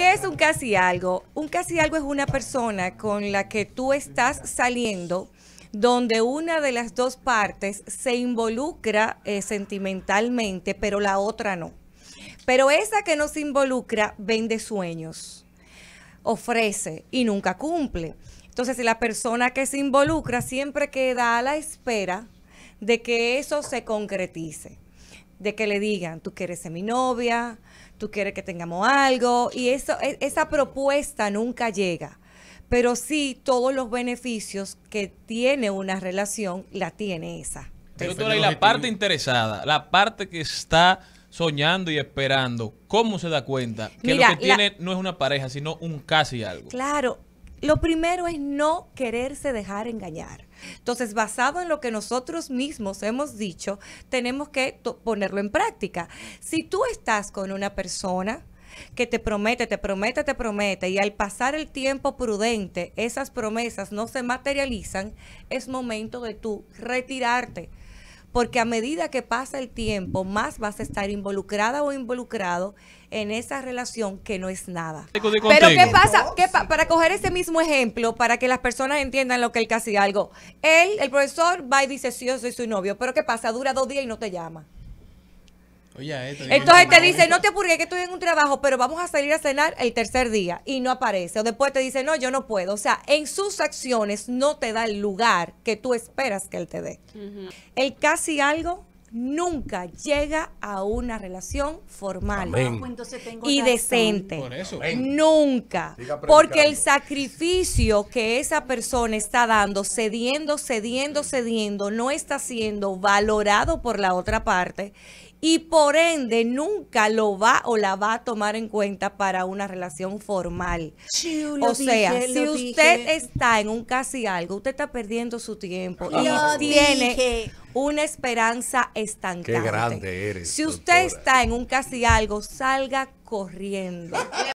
¿Qué es un casi algo? Un casi algo es una persona con la que tú estás saliendo donde una de las dos partes se involucra eh, sentimentalmente, pero la otra no. Pero esa que no se involucra vende sueños, ofrece y nunca cumple. Entonces, la persona que se involucra siempre queda a la espera de que eso se concretice de que le digan, tú quieres ser mi novia, tú quieres que tengamos algo, y eso, e, esa propuesta nunca llega. Pero sí, todos los beneficios que tiene una relación, la tiene esa. Doctora, y la parte interesada, la parte que está soñando y esperando, ¿cómo se da cuenta que lo que tiene no es una pareja, sino un casi algo? Claro, lo primero es no quererse dejar engañar. Entonces, basado en lo que nosotros mismos hemos dicho, tenemos que ponerlo en práctica. Si tú estás con una persona que te promete, te promete, te promete, y al pasar el tiempo prudente, esas promesas no se materializan, es momento de tú retirarte porque a medida que pasa el tiempo, más vas a estar involucrada o involucrado en esa relación que no es nada. Pero ¿qué pasa? para coger ese mismo ejemplo, para que las personas entiendan lo que él casi algo. Él, el profesor, va y dice, sí, yo soy su novio, pero ¿qué pasa? Dura dos días y no te llama. Entonces te dice, no te apures que estoy en un trabajo, pero vamos a salir a cenar el tercer día y no aparece. O después te dice, no, yo no puedo. O sea, en sus acciones no te da el lugar que tú esperas que él te dé. Él El casi algo nunca llega a una relación formal y decente. Nunca. Porque el sacrificio que esa persona está dando, cediendo, cediendo, cediendo, no está siendo valorado por la otra parte y por ende nunca lo va o la va a tomar en cuenta para una relación formal. o sea, si usted está en un casi algo, usted está perdiendo su tiempo y tiene una esperanza estancada. Qué grande eres. Si usted está en un casi algo, salga corriendo.